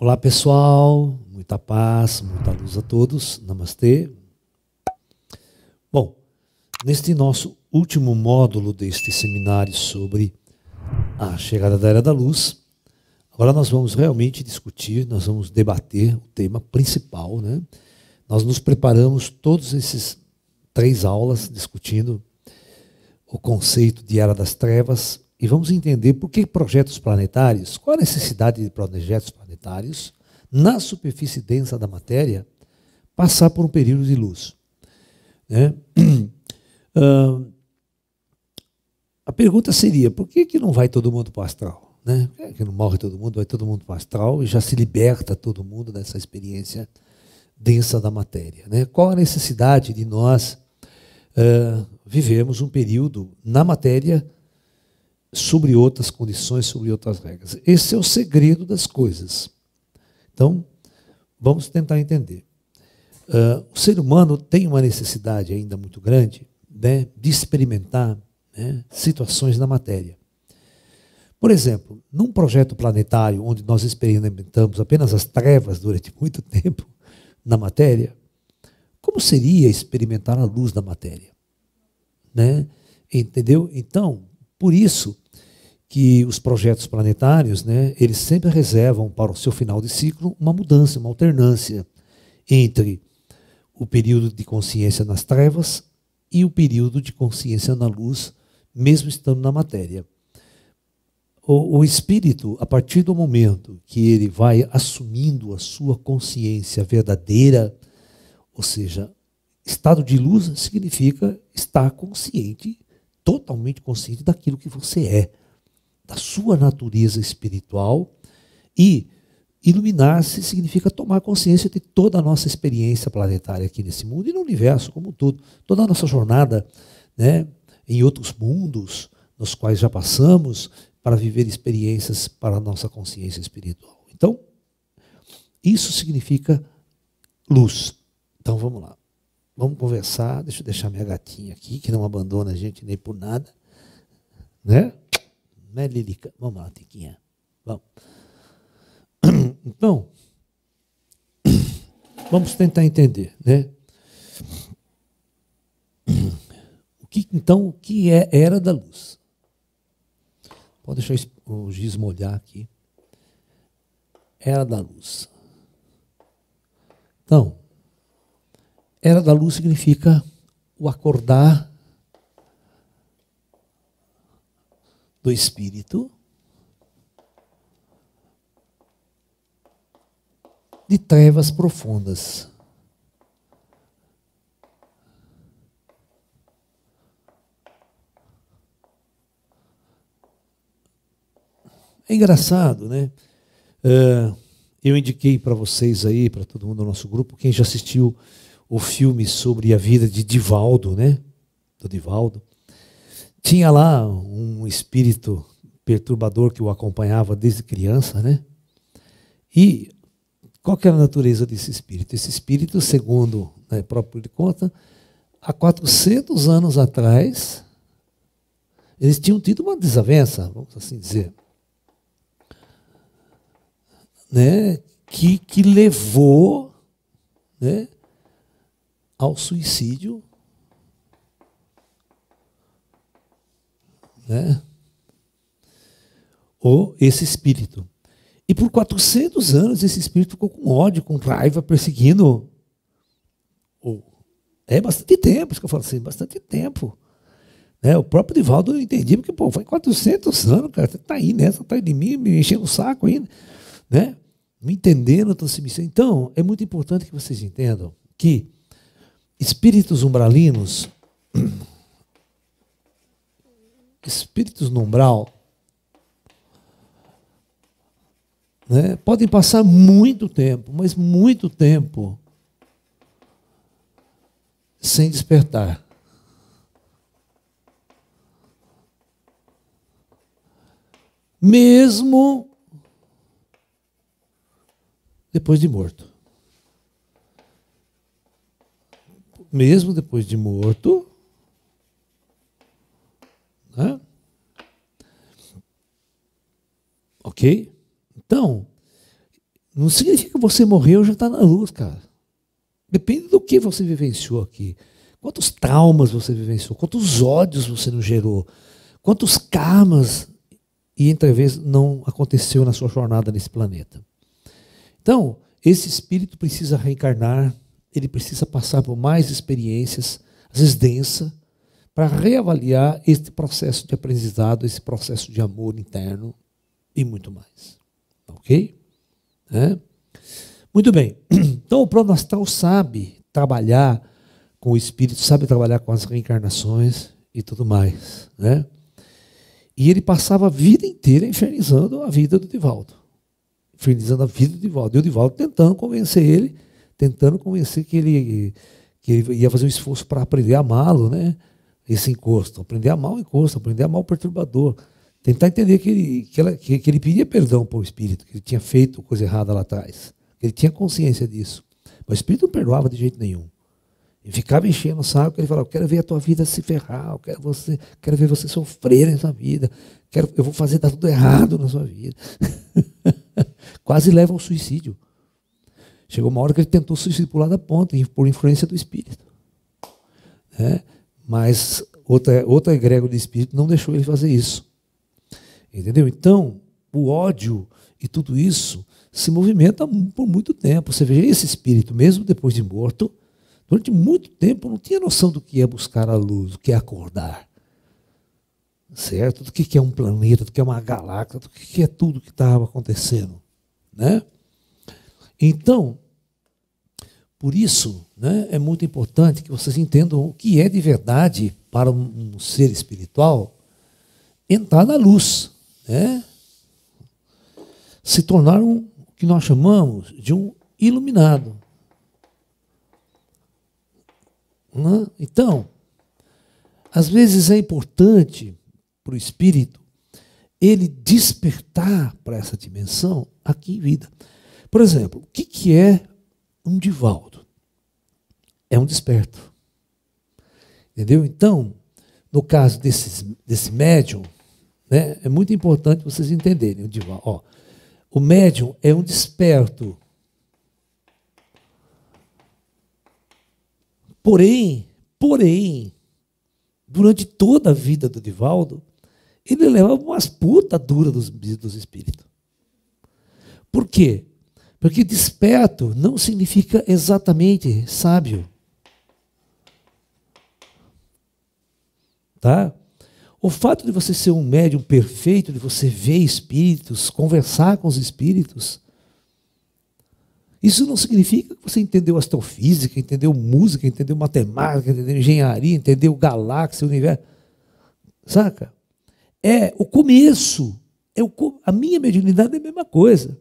Olá pessoal, muita paz, muita luz a todos, namastê. Bom, neste nosso último módulo deste seminário sobre a chegada da Era da Luz, agora nós vamos realmente discutir, nós vamos debater o tema principal, né? Nós nos preparamos todos esses três aulas discutindo o conceito de Era das Trevas, e vamos entender por que projetos planetários, qual a necessidade de projetos planetários na superfície densa da matéria passar por um período de luz. Né? Ah, a pergunta seria, por que, que não vai todo mundo para o astral? Né? Por que não morre todo mundo, vai todo mundo para o astral e já se liberta todo mundo dessa experiência densa da matéria. Né? Qual a necessidade de nós uh, vivermos um período na matéria sobre outras condições, sobre outras regras. Esse é o segredo das coisas. Então, vamos tentar entender. Uh, o ser humano tem uma necessidade ainda muito grande né, de experimentar né, situações na matéria. Por exemplo, num projeto planetário onde nós experimentamos apenas as trevas durante muito tempo na matéria, como seria experimentar a luz da matéria? Né? Entendeu? Então, por isso que os projetos planetários, né, eles sempre reservam para o seu final de ciclo uma mudança, uma alternância entre o período de consciência nas trevas e o período de consciência na luz, mesmo estando na matéria. O, o, espírito, a partir do momento que ele vai assumindo a sua consciência verdadeira, ou seja, estado de luz significa estar consciente totalmente consciente daquilo que você é, da sua natureza espiritual. E iluminar-se significa tomar consciência de toda a nossa experiência planetária aqui nesse mundo e no universo como um todo, toda a nossa jornada né, em outros mundos nos quais já passamos para viver experiências para a nossa consciência espiritual. Então, isso significa luz. Então vamos lá vamos conversar, deixa eu deixar minha gatinha aqui, que não abandona a gente nem por nada. Né? Né, Lilica? Vamos lá, Tiquinha. Vamos. Então, vamos tentar entender, né? O que, então, o que é era da luz? Pode deixar o giz molhar aqui. Era da luz. Então, era da luz significa o acordar do espírito de trevas profundas. É engraçado, né? Uh, eu indiquei para vocês aí, para todo mundo do nosso grupo, quem já assistiu o filme sobre a vida de Divaldo, né? Do Divaldo. Tinha lá um espírito perturbador que o acompanhava desde criança, né? E qual era a natureza desse espírito? Esse espírito, segundo né, próprio de conta, há 400 anos atrás, eles tinham tido uma desavença, vamos assim dizer, né, que, que levou né, ao suicídio, né? Ou esse espírito. E por 400 anos esse espírito ficou com ódio, com raiva, perseguindo. É bastante tempo, isso que eu falo assim, bastante tempo. Né? O próprio Divaldo eu entendi, porque pô, foi 400 anos, cara, você tá aí nessa, tá aí de mim, me enchendo o saco ainda. Né? Me entendendo a transmissão. Então, é muito importante que vocês entendam que espíritos umbralinos, espíritos no umbral, né, podem passar muito tempo, mas muito tempo, sem despertar. Mesmo depois de morto. mesmo depois de morto, né? ok? Então, não significa que você morreu já está na luz, cara. Depende do que você vivenciou aqui. Quantos traumas você vivenciou, quantos ódios você não gerou, quantos karmas e entrevês não aconteceu na sua jornada nesse planeta. Então, esse espírito precisa reencarnar ele precisa passar por mais experiências, às vezes densa, para reavaliar este processo de aprendizado, esse processo de amor interno e muito mais. Ok? É? Muito bem. Então, o pronastal sabe trabalhar com o espírito, sabe trabalhar com as reencarnações e tudo mais. Né? E ele passava a vida inteira infernizando a vida do Divaldo. Infernizando a vida do Divaldo. E o Divaldo tentando convencer ele tentando convencer que ele, que ele ia fazer um esforço para aprender a amá-lo, né? Esse encosto, aprender a amar o é encosto, aprender a amar o é perturbador. Tentar entender que ele, que, ela, que, que ele pedia perdão para o espírito, que ele tinha feito coisa errada lá atrás. Que ele tinha consciência disso. Mas o espírito não perdoava de jeito nenhum. E ficava enchendo o saco, ele falava, eu quero ver a tua vida se ferrar, eu quero, você, quero ver você sofrer nessa vida, quero, eu vou fazer dar tudo errado na sua vida. Quase leva ao suicídio. Chegou uma hora que ele tentou se pular da ponta, por influência do espírito. Né? Mas outra, outra egrégora do espírito não deixou ele fazer isso. Entendeu? Então, o ódio e tudo isso se movimenta por muito tempo. Você veja, esse espírito, mesmo depois de morto, durante muito tempo não tinha noção do que é buscar a luz, do que é acordar. Certo? Do que é um planeta, do que é uma galáxia, do que é tudo que estava acontecendo. Né? Então, por isso, né, é muito importante que vocês entendam o que é de verdade para um ser espiritual entrar na luz, né? se tornar um que nós chamamos de um iluminado. Né? Então, às vezes é importante para o espírito ele despertar para essa dimensão aqui em vida. Por exemplo, o que, que é um Divaldo? É um desperto. Entendeu? Então, no caso desses, desse médium, né, é muito importante vocês entenderem. O, Divaldo, ó, o médium é um desperto. Porém, porém, durante toda a vida do Divaldo, ele leva umas putas duras dos, dos espíritos. Por quê? Porque desperto não significa exatamente sábio. Tá? O fato de você ser um médium perfeito, de você ver espíritos, conversar com os espíritos, isso não significa que você entendeu astrofísica, entendeu música, entendeu matemática, entendeu engenharia, entendeu galáxia, universo. Saca? É o começo. É o, a minha mediunidade é a mesma coisa.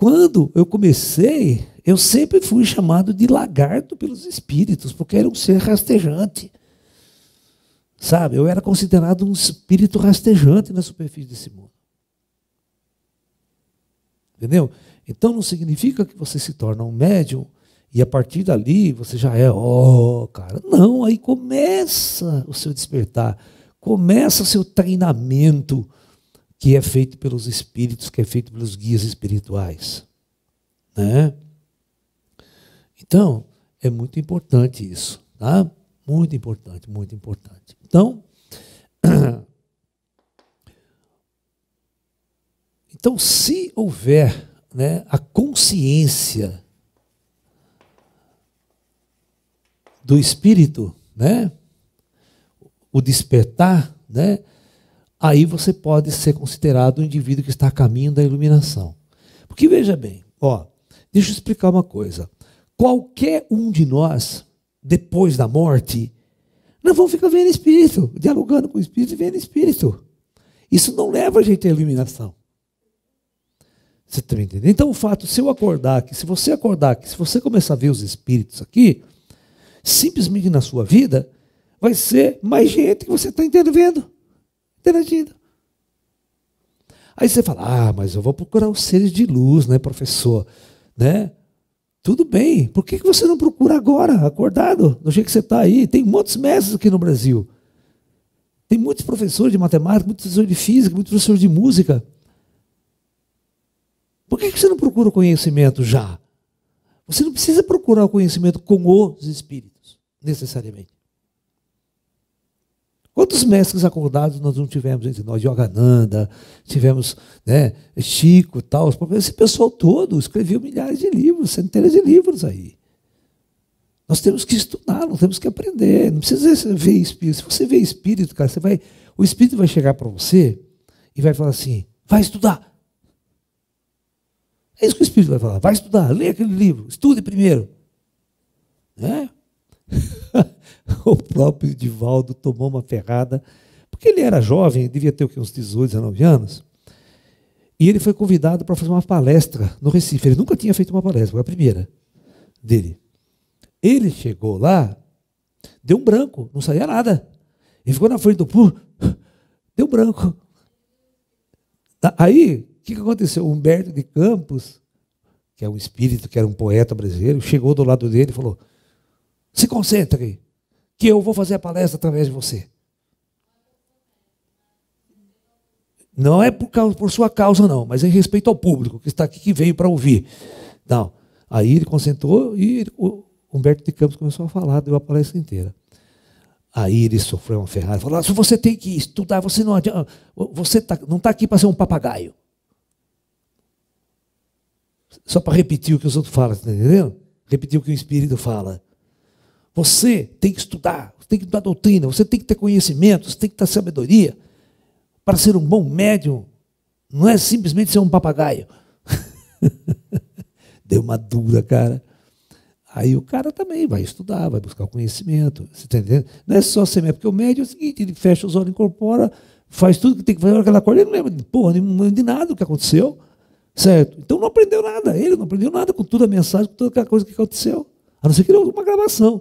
Quando eu comecei, eu sempre fui chamado de lagarto pelos espíritos, porque era um ser rastejante. Sabe, eu era considerado um espírito rastejante na superfície desse mundo. Entendeu? Então não significa que você se torna um médium e a partir dali você já é, ó, oh, cara. Não, aí começa o seu despertar, começa o seu treinamento que é feito pelos espíritos, que é feito pelos guias espirituais. Né? Então, é muito importante isso, tá? Muito importante, muito importante. Então, então se houver né, a consciência do espírito, né, o despertar, né, aí você pode ser considerado um indivíduo que está a caminho da iluminação. Porque veja bem, ó, deixa eu explicar uma coisa. Qualquer um de nós, depois da morte, nós vamos ficar vendo espírito, dialogando com o espírito e vendo espírito. Isso não leva a gente à iluminação. Você está me entendendo? Então, o fato, se eu acordar aqui, se você acordar aqui, se você começar a ver os espíritos aqui, simplesmente na sua vida, vai ser mais gente que você está intervendo interagindo. Aí você fala, ah, mas eu vou procurar os seres de luz, né, professor? Né? Tudo bem, por que você não procura agora, acordado, no jeito que você está aí? Tem muitos mestres aqui no Brasil. Tem muitos professores de matemática, muitos professores de física, muitos professores de música. Por que você não procura o conhecimento já? Você não precisa procurar o conhecimento com os espíritos, necessariamente. Quantos mestres acordados nós não tivemos entre nós? Yogananda, tivemos né, Chico tal. Esse pessoal todo escreveu milhares de livros, centenas de livros aí. Nós temos que estudar, nós temos que aprender. Não precisa ver espírito. Se você vê espírito, cara, você vai, o espírito vai chegar para você e vai falar assim: vai estudar. É isso que o espírito vai falar: vai estudar, lê aquele livro, estude primeiro. Né? o próprio Divaldo tomou uma ferrada, porque ele era jovem, devia ter uns 18, 19 anos, e ele foi convidado para fazer uma palestra no Recife. Ele nunca tinha feito uma palestra, foi a primeira dele. Ele chegou lá, deu um branco, não saía nada. Ele ficou na frente do público, deu branco. Aí, o que aconteceu? O Humberto de Campos, que é um espírito, que era um poeta brasileiro, chegou do lado dele e falou: se concentre, que eu vou fazer a palestra através de você. Não é por, causa, por sua causa, não, mas em respeito ao público que está aqui, que veio para ouvir. Não. Aí ele consentou e o Humberto de Campos começou a falar, deu a palestra inteira. Aí ele sofreu uma ferrada, falou: ah, se você tem que estudar, você não adianta, você tá, não está aqui para ser um papagaio. Só para repetir o que os outros falam, tá entendendo? Repetir o que o Espírito fala. Você tem que estudar, você tem que estudar doutrina, você tem que ter conhecimento, você tem que ter sabedoria. Para ser um bom médium, não é simplesmente ser um papagaio. Deu uma dura, cara. Aí o cara também vai estudar, vai buscar o conhecimento. Você tá entendendo? Não é só ser médium, porque o médium é o seguinte: ele fecha os olhos, incorpora, faz tudo que tem que fazer aquela coisa, ele não lembra de porra, de nada do que aconteceu. Certo? Então não aprendeu nada, ele não aprendeu nada com toda a mensagem, com toda aquela coisa que aconteceu. A não ser que ele ouve uma gravação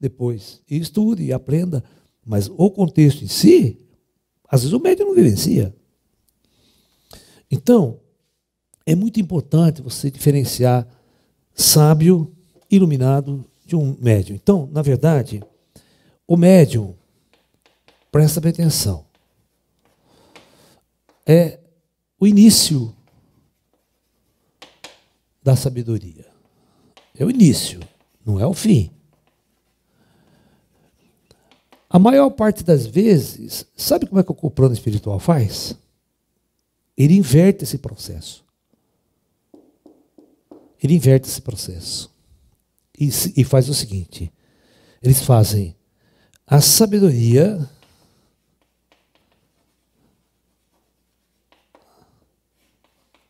depois. E estude, e aprenda. Mas o contexto em si, às vezes o médico não vivencia. Então, é muito importante você diferenciar sábio, iluminado de um médium. Então, na verdade, o médium, presta bem atenção, é o início da sabedoria. É o início, não é o fim. A maior parte das vezes, sabe como é que o plano espiritual faz? Ele inverte esse processo. Ele inverte esse processo. E, e faz o seguinte: eles fazem a sabedoria.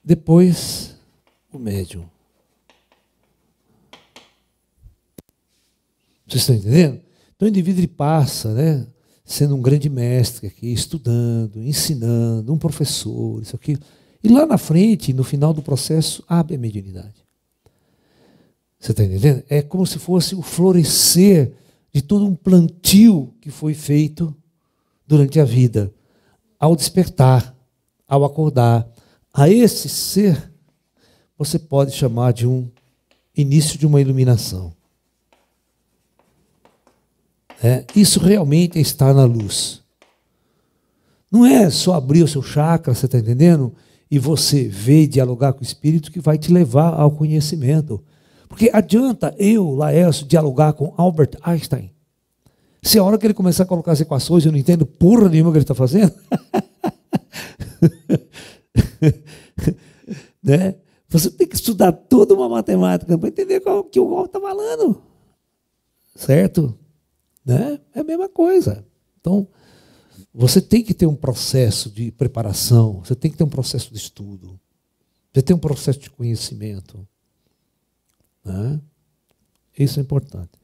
Depois, o médium. Vocês estão entendendo? Então o indivíduo ele passa, né, sendo um grande mestre aqui, estudando, ensinando, um professor, isso aqui. E lá na frente, no final do processo, abre a mediunidade. Você está entendendo? É como se fosse o florescer de todo um plantio que foi feito durante a vida, ao despertar, ao acordar. A esse ser, você pode chamar de um início de uma iluminação. É, isso realmente é estar na luz. Não é só abrir o seu chakra, você está entendendo? E você ver e dialogar com o Espírito que vai te levar ao conhecimento. Porque adianta eu, Laércio, dialogar com Albert Einstein. Se é a hora que ele começar a colocar as equações, eu não entendo porra nenhuma que ele está fazendo. né? Você tem que estudar toda uma matemática para entender o que o Walt está falando. Certo? Né? É a mesma coisa. Então, você tem que ter um processo de preparação, você tem que ter um processo de estudo, você tem um processo de conhecimento. Né? Isso é importante.